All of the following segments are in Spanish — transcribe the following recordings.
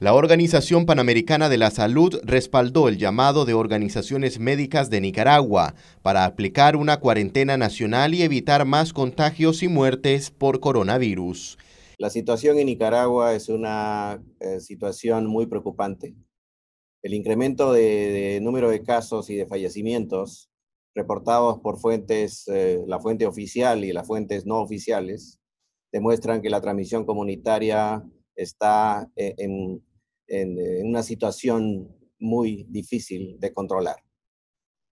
La Organización Panamericana de la Salud respaldó el llamado de organizaciones médicas de Nicaragua para aplicar una cuarentena nacional y evitar más contagios y muertes por coronavirus. La situación en Nicaragua es una eh, situación muy preocupante. El incremento de, número de casos y de fallecimientos reportados por fuentes, eh, la fuente oficial y las fuentes no oficiales, demuestran que la transmisión comunitaria está eh, eh, en, una situación muy difícil de controlar.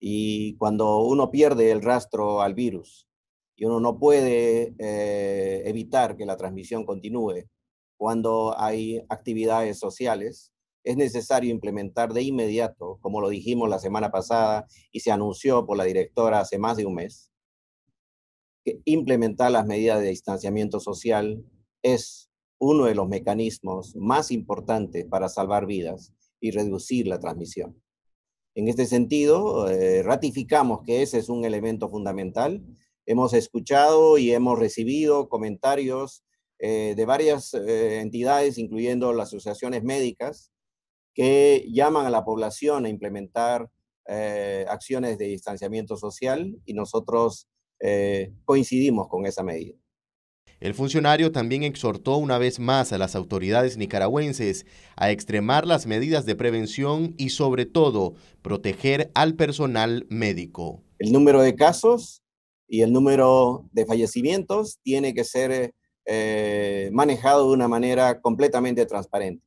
Y cuando uno pierde el rastro al virus y uno no puede eh, evitar que la transmisión continúe, cuando hay actividades sociales, es necesario implementar de inmediato, como lo dijimos la semana pasada y se anunció por la directora hace más de un mes, que implementar las medidas de distanciamiento social es uno de los mecanismos más importantes para salvar vidas y reducir la transmisión. En este sentido, eh, ratificamos que ese es un elemento fundamental. Hemos escuchado y hemos recibido comentarios eh, de varias eh, entidades, incluyendo las asociaciones médicas, que llaman a la población a implementar acciones de distanciamiento social y nosotros coincidimos con esa medida. El funcionario también exhortó una vez más a las autoridades nicaragüenses a extremar las medidas de prevención y sobre todo proteger al personal médico. El número de casos y el número de fallecimientos tiene que ser eh, manejado de una manera completamente transparente.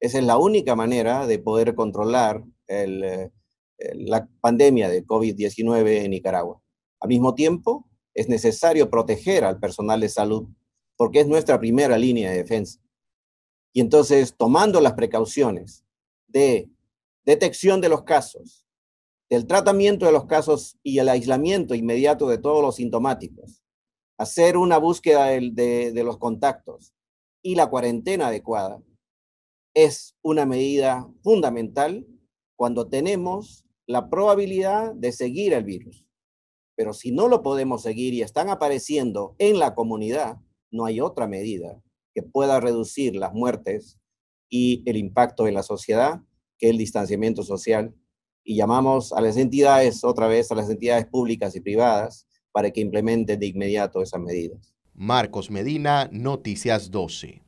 Esa es la única manera de poder controlar eh, la pandemia de COVID-19 en Nicaragua. Al mismo tiempo, es necesario proteger al personal de salud porque es nuestra primera línea de defensa. Y entonces, tomando las precauciones de detección de los casos, del tratamiento de los casos y el aislamiento inmediato de todos los sintomáticos, hacer una búsqueda de, los contactos y la cuarentena adecuada, es una medida fundamental cuando tenemos la probabilidad de seguir el virus. Pero si no lo podemos seguir y están apareciendo en la comunidad, no hay otra medida que pueda reducir las muertes y el impacto en la sociedad que el distanciamiento social. Y llamamos a las entidades, otra vez a las entidades públicas y privadas, para que implementen de inmediato esas medidas. Marcos Medina, Noticias 12.